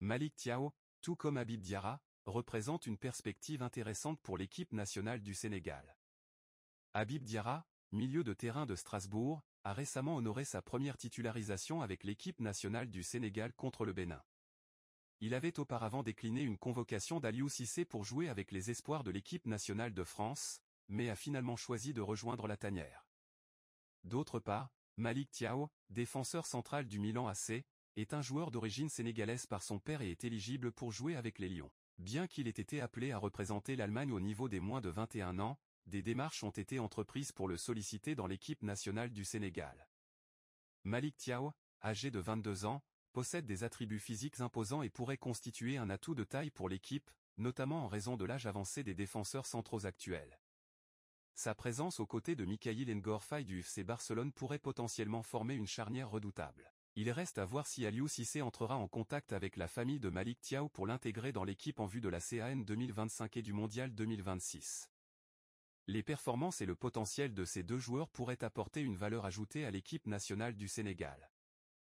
Malik Thiao, tout comme Habib Diara, représente une perspective intéressante pour l'équipe nationale du Sénégal. Habib Diara, milieu de terrain de Strasbourg, a récemment honoré sa première titularisation avec l'équipe nationale du Sénégal contre le Bénin. Il avait auparavant décliné une convocation d'Aliou Cissé pour jouer avec les espoirs de l'équipe nationale de France, mais a finalement choisi de rejoindre la tanière. D'autre part, Malik Thiao, défenseur central du Milan AC, est un joueur d'origine sénégalaise par son père et est éligible pour jouer avec les Lions. Bien qu'il ait été appelé à représenter l'Allemagne au niveau des moins de 21 ans, des démarches ont été entreprises pour le solliciter dans l'équipe nationale du Sénégal. Malik Tiao, âgé de 22 ans, possède des attributs physiques imposants et pourrait constituer un atout de taille pour l'équipe, notamment en raison de l'âge avancé des défenseurs centraux actuels. Sa présence aux côtés de Mikhail Engorfaï du FC Barcelone pourrait potentiellement former une charnière redoutable. Il reste à voir si Aliou Sissé entrera en contact avec la famille de Malik Tião pour l'intégrer dans l'équipe en vue de la CAN 2025 et du Mondial 2026. Les performances et le potentiel de ces deux joueurs pourraient apporter une valeur ajoutée à l'équipe nationale du Sénégal.